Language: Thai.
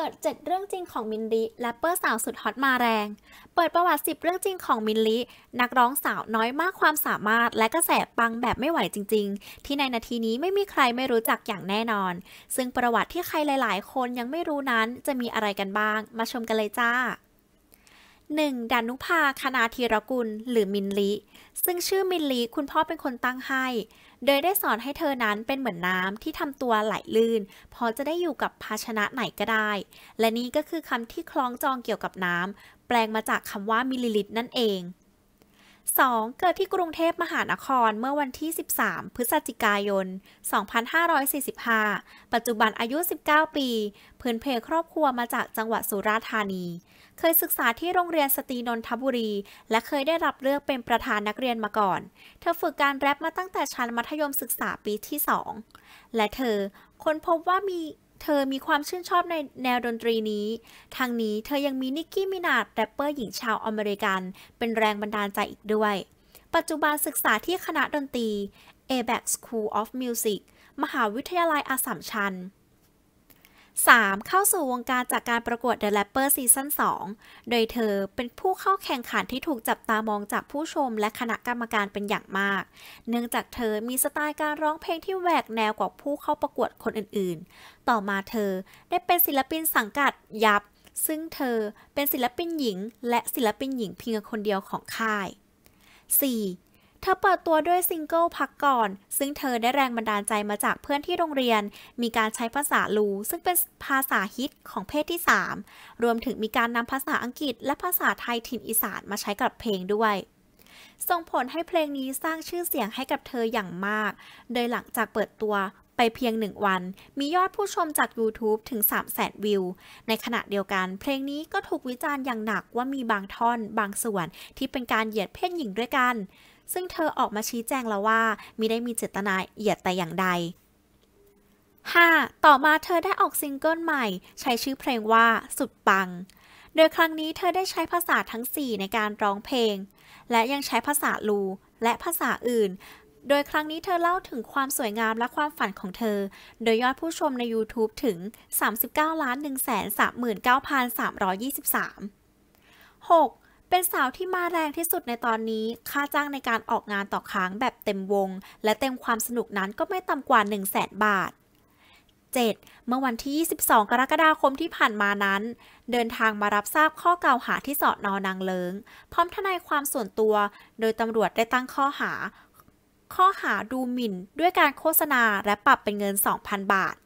เปิด7เรื่องจริงของมินลีแรปเปอร์สาวสุดฮอตมาแรง เปิดประวัติ 10 เรื่องจริงของมินลีนักร้องสาวน้อยมากความสามารถและกระแสปังแบบไม่ไหวจริงๆ ที่ในนาทีนี้ไม่มีใครไม่รู้จักอย่างแน่นอน ซึ่งประวัติที่ใครหลายๆคนยังไม่รู้นั้นจะมีอะไรกันบ้าง มาชมกันเลยจ้า 1. ดานุภาคณาธีรกุล หรือมินลิ ซึ่งชื่อมินลิคุณพ่อเป็นคนตั้งให้ โดยได้สอนให้เธอนั้นเป็นเหมือนน้ำที่ทำตัวไหลลื่น พอจะได้อยู่กับภาชนะไหนก็ได้ และนี้ก็คือคำที่คล้องจองเกี่ยวกับน้ำแปลงมาจากคำว่ามิลลิลิตรนั่นเอง 2. เกิดที่กรุงเทพมหานครเมื่อวันที่ 13 พฤศจิกายน 2545 ปัจจุบันอายุ 19 ปี พื้นเพครอบครัวมาจากจังหวัดสุราษฎร์ธานี เคยศึกษาที่โรงเรียนสตรีนนทบุรี และเคยได้รับเลือกเป็นประธานนักเรียนมาก่อน เธอฝึกการแรปมาตั้งแต่ชั้นมัธยมศึกษาปีที่ 2 และเธอค้นพบว่ามีเธอมีความชื่นชอบในแนวดนตรีนี้ ทางนี้เธอยังมีนิกกี้มินาดแรปเปอร์หญิงชาวอเมริกัน เป็นแรงบันดาลใจอีกด้วย ปัจจุบันศึกษาที่คณะดนตรี a b a c School of Music มหาวิทยาลัยอาสัมชัญ 3. เข้าสู่วงการจากการประกวด The Rapper Season 2 โดยเธอเป็นผู้เข้าแข่งขันที่ถูกจับตามองจากผู้ชมและคณะกรรมการเป็นอย่างมาก เนื่องจากเธอมีสไตล์การร้องเพลงที่แหวกแนวกว่าผู้เข้าประกวดคนอื่นๆ ต่อมาเธอได้เป็นศิลปินสังกัดยับ ซึ่งเธอเป็นศิลปินหญิงและศิลปินหญิงเพียงคนเดียวของค่าย 4. เธอเปิดตัวด้วยซิงเกิลพักก่อน ซึ่งเธอได้แรงบันดาลใจมาจากเพื่อนที่โรงเรียน มีการใช้ภาษาลูซึ่งเป็นภาษาฮิตของเพศที่ 3 รวมถึงมีการนำภาษาอังกฤษและภาษาไทยถิ่นอีสานมาใช้กับเพลงด้วย ส่งผลให้เพลงนี้สร้างชื่อเสียงให้กับเธออย่างมาก โดยหลังจากเปิดตัวไปเพียงหนึ่งวัน มียอดผู้ชมจาก YouTube ถึง3 0 0แสนวิว ในขณะเดียวกัน เพลงนี้ก็ถูกวิจารณ์อย่างหนักว่ามีบางท่อนบางส่วนที่เป็นการเหยียดเพศหญิงด้วยกันซึ่งเธอออกมาชี้แจงแล้วว่ามิได้มีเจตนาเหยียดแต่อย่างใด 5. ต่อมาเธอได้ออกซิงเกิลใหม่ ใช้ชื่อเพลงว่า สุดปัง โดยครั้งนี้เธอได้ใช้ภาษาทั้ง 4 ในการร้องเพลง และยังใช้ภาษาลู และภาษาอื่น โดยครั้งนี้เธอเล่าถึงความสวยงามและความฝันของเธอ โดยยอดผู้ชมใน YouTube ถึง 39 1 3 9 3 2 3 6เป็นสาวที่มาแรงที่สุดในตอนนี้ ค่าจ้างในการออกงานต่อค้างแบบเต็มวง และเต็มความสนุกนั้นก็ไม่ต่ำกว่า 1 0 0 0 0แบาท 7. เมื่อวันที่ 22 กรกฎาคมที่ผ่านมานั้น เดินทางมารับทราบข้อกล่าวหาที่สอนอนางเลิงพร้อมทนายความส่วนตัว โดยตำรวจได้ตั้งข้อหา ข้อหาดูหมิ่นด้วยการโฆษณาและปรับเป็นเงิน2,000บาท